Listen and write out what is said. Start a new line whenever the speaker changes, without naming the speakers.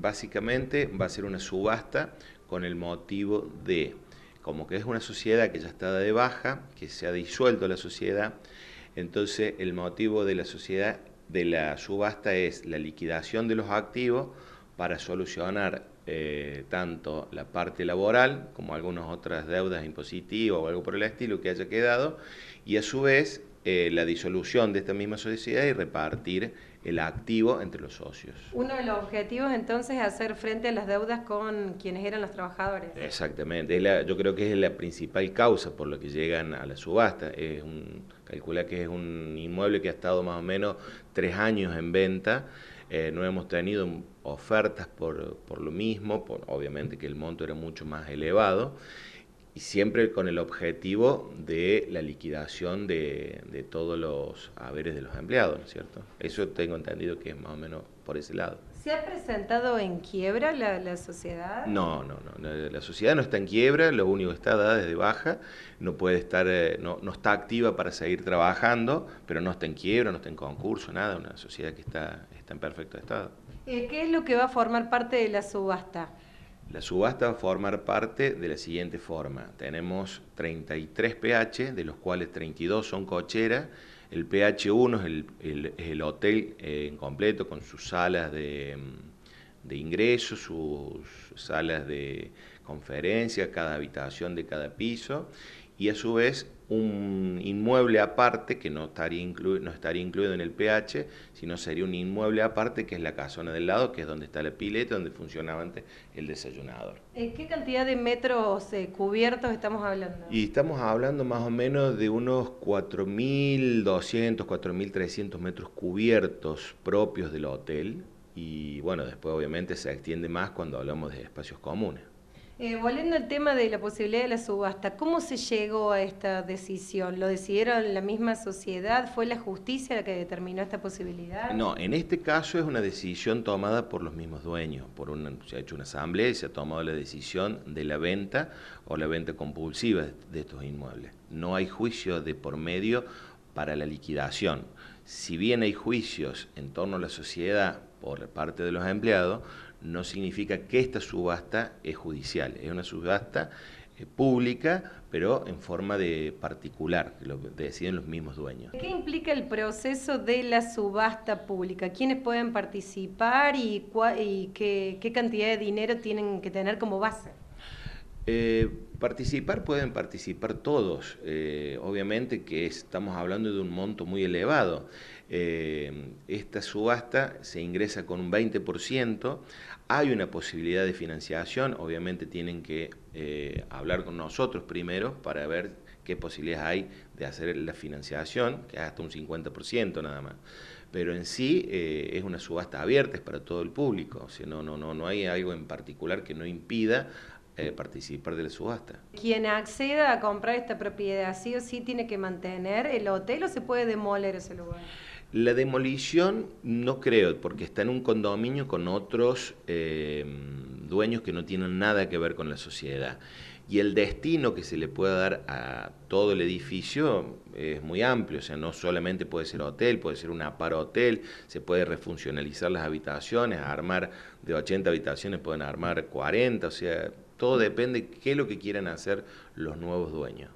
Básicamente va a ser una subasta con el motivo de, como que es una sociedad que ya está de baja, que se ha disuelto la sociedad, entonces el motivo de la sociedad de la subasta es la liquidación de los activos para solucionar eh, tanto la parte laboral como algunas otras deudas impositivas o algo por el estilo que haya quedado, y a su vez eh, la disolución de esta misma sociedad y repartir el activo entre los socios.
Uno de los objetivos entonces es hacer frente a las deudas con quienes eran los trabajadores.
Exactamente, yo creo que es la principal causa por la que llegan a la subasta. Es calcula que es un inmueble que ha estado más o menos tres años en venta. Eh, no hemos tenido ofertas por, por lo mismo, obviamente que el monto era mucho más elevado y siempre con el objetivo de la liquidación de, todos los haberes de los empleados, ¿no es cierto? Eso tengo entendido que es más o menos por ese lado.
¿Se ha presentado en quiebra la, la sociedad?
No, no, no, la sociedad no está en quiebra, lo único que está dada es de baja, no puede estar, eh, no, no está activa para seguir trabajando, pero no está en quiebra, no está en concurso, nada, una sociedad que está, está en perfecto estado.
Eh, ¿Qué es lo que va a formar parte de la subasta?
La subasta va a formar parte de la siguiente forma. Tenemos 33 PH, de los cuales 32 son cocheras, El PH 1 es el, hotel eh, en completo con sus salas de, mm, de ingresos, sus salas de conferencia, cada habitación de cada piso y a su vez un inmueble aparte que no estaría, no estaría incluido en el PH, sino sería un inmueble aparte que es la casona del lado, que es donde está la pileta, donde funcionaba antes el desayunador.
¿Qué cantidad de metros eh, cubiertos estamos hablando?
Y estamos hablando más o menos de unos 4.200, 4.300 metros cubiertos propios del hotel y bueno, después obviamente se extiende más cuando hablamos de espacios comunes.
Eh, volviendo al tema de la posibilidad de la subasta, ¿cómo se llegó a esta decisión? ¿Lo decidieron la misma sociedad? ¿Fue la justicia la que determinó esta posibilidad? No,
en este caso es una decisión tomada por los mismos dueños. Por una, se ha hecho una asamblea y se ha tomado la decisión de la venta o la venta compulsiva de estos inmuebles. No hay juicio de por medio para la liquidación. Si bien hay juicios en torno a la sociedad por parte de los empleados, no significa que esta subasta es judicial, es una subasta eh, pública, pero en forma de particular, que lo deciden los mismos dueños.
¿Qué implica el proceso de la subasta pública? ¿Quiénes pueden participar y, y qué cantidad de dinero tienen que tener como base?
Eh, participar pueden participar todos, eh, obviamente que estamos hablando de un monto muy elevado. Eh, esta subasta se ingresa con un 20%, hay una posibilidad de financiación, obviamente tienen que hablar con nosotros primero para ver qué posibilidades hay de hacer la financiación, que es hasta un 50% nada más. Pero en sí es una subasta abierta, es para todo el público, Si no, no, no, no hay algo en particular que no impida eh, participar de la subasta.
Quien acceda a comprar esta propiedad sí o sí tiene que mantener el hotel o se puede demoler ese lugar.
La demolición no creo, porque está en un condominio con otros eh, dueños que no tienen nada que ver con la sociedad. Y el destino que se le pueda dar a todo el edificio es muy amplio, o sea, no solamente puede ser hotel, puede ser un aparo hotel, se puede refuncionalizar las habitaciones, armar de 80 habitaciones pueden armar 40, o sea, todo depende qué es lo que quieran hacer los nuevos dueños.